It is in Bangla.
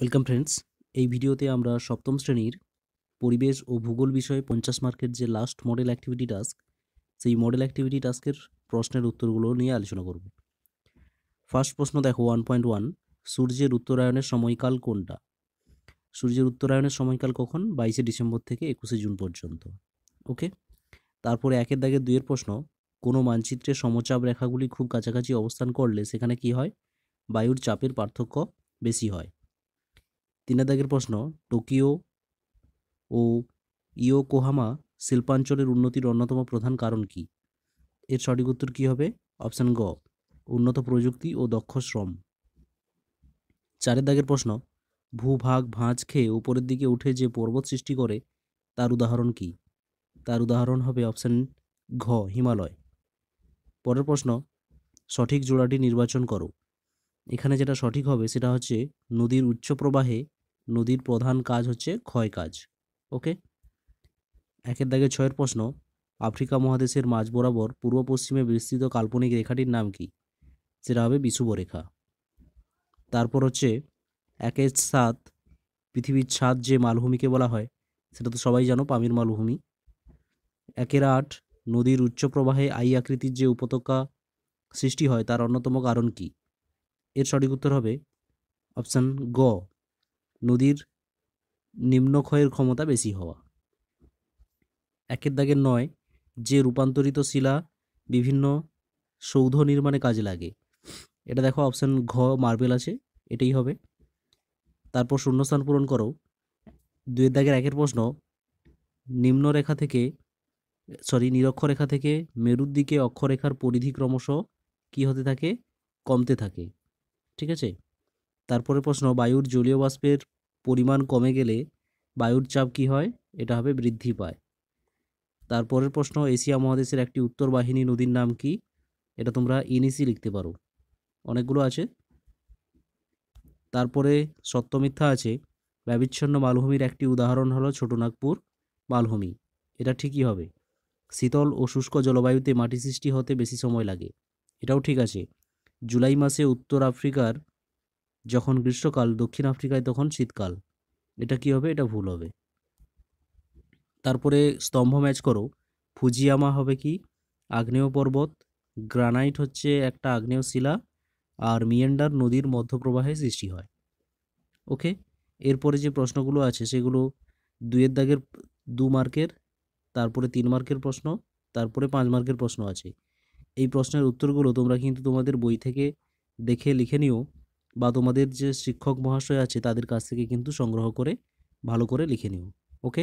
ওয়েলকাম ফ্রেন্ডস এই ভিডিওতে আমরা সপ্তম শ্রেণীর পরিবেশ ও ভূগোল বিষয়ে পঞ্চাশ মার্কের যে লাস্ট মডেল অ্যাক্টিভিটি টাস্ক সেই মডেল অ্যাক্টিভিটি টাস্কের প্রশ্নের উত্তরগুলো নিয়ে আলোচনা করব ফার্স্ট প্রশ্ন দেখো ওয়ান পয়েন্ট ওয়ান সূর্যের উত্তরায়ণের সময়কাল কোনটা সূর্যের উত্তরায়ণের সময়কাল কখন বাইশে ডিসেম্বর থেকে একুশে জুন পর্যন্ত ওকে তারপরে একের দাগে দুইয়ের প্রশ্ন কোনো মানচিত্রে সমচাপ রেখাগুলি খুব কাছাকাছি অবস্থান করলে সেখানে কি হয় বায়ুর চাপের পার্থক্য বেশি হয় তিনের দাগের প্রশ্ন টোকিও ও ইয়োকোহামা শিল্পাঞ্চলের উন্নতির অন্যতম প্রধান কারণ কি এর সঠিক উত্তর কী হবে অপশান গ উন্নত প্রযুক্তি ও দক্ষ শ্রম চারের দাগের প্রশ্ন ভূভাগ ভাঁজ খেয়ে উপরের দিকে উঠে যে পর্বত সৃষ্টি করে তার উদাহরণ কি তার উদাহরণ হবে অপশান ঘ হিমালয় পরের প্রশ্ন সঠিক জোড়াটি নির্বাচন করো এখানে যেটা সঠিক হবে সেটা হচ্ছে নদীর উচ্চ প্রবাহে নদীর প্রধান কাজ হচ্ছে ক্ষয় কাজ ওকে একের দাগে ছয়ের প্রশ্ন আফ্রিকা মহাদেশের মাঝ বরাবর পূর্ব পশ্চিমে বিস্তৃত কাল্পনিক রেখাটির নাম কি সেটা হবে বিষুব রেখা তারপর হচ্ছে একের সাত পৃথিবীর ছাদ যে মালভূমিকে বলা হয় সেটা তো সবাই জানো পামির মালভূমি একের আট নদীর উচ্চ প্রবাহে আই আকৃতির যে উপত্যকা সৃষ্টি হয় তার অন্যতম কারণ কি এর সঠিক উত্তর হবে অপশান গ নদীর নিম্নক্ষয়ের ক্ষমতা বেশি হওয়া একের দাগে নয় যে রূপান্তরিত শিলা বিভিন্ন সৌধ নির্মাণে কাজে লাগে এটা দেখো অপশান ঘ মার্বেল আছে এটাই হবে তারপর শূন্যস্থান পূরণ করো দুয়ের দাগের একের প্রশ্ন নিম্নরেখা থেকে সরি নিরক্ষরেখা থেকে মেরুর দিকে অক্ষরেখার পরিধি ক্রমশ কী হতে থাকে কমতে থাকে ঠিক আছে তারপরে প্রশ্ন বায়ুর জলীয় বাষ্পের পরিমাণ কমে গেলে বায়ুর চাপ কি হয় এটা হবে বৃদ্ধি পায় তারপরের প্রশ্ন এশিয়া মহাদেশের একটি উত্তর বাহিনী নদীর নাম কি এটা তোমরা ইনিসি e e লিখতে পারো অনেকগুলো আছে তারপরে সত্যমিথ্যা আছে ব্যবিচ্ছন্ন মালভূমির একটি উদাহরণ হলো ছোটনাগপুর মালভূমি এটা ঠিকই হবে শীতল ও শুষ্ক জলবায়ুতে মাটি সৃষ্টি হতে বেশি সময় লাগে এটাও ঠিক আছে জুলাই মাসে উত্তর আফ্রিকার যখন গ্রীষ্মকাল দক্ষিণ আফ্রিকায় তখন শীতকাল এটা কি হবে এটা ভুল হবে তারপরে স্তম্ভ ম্যাচ করো ফুজিয়ামা হবে কি আগ্নেয় পর্বত গ্রানাইট হচ্ছে একটা আগ্নেয় শিলা আর মিয়েন্ডার নদীর মধ্যপ্রবাহে সৃষ্টি হয় ওকে এরপরে যে প্রশ্নগুলো আছে সেগুলো দুয়ের দাগের দু মার্কের তারপরে তিন মার্কের প্রশ্ন তারপরে পাঁচ মার্কের প্রশ্ন আছে এই প্রশ্নের উত্তরগুলো তোমরা কিন্তু তোমাদের বই থেকে দেখে লিখে নিও বা তোমাদের যে শিক্ষক মহাশয় আছে তাদের কাছ থেকে কিন্তু সংগ্রহ করে ভালো করে লিখে নিও ওকে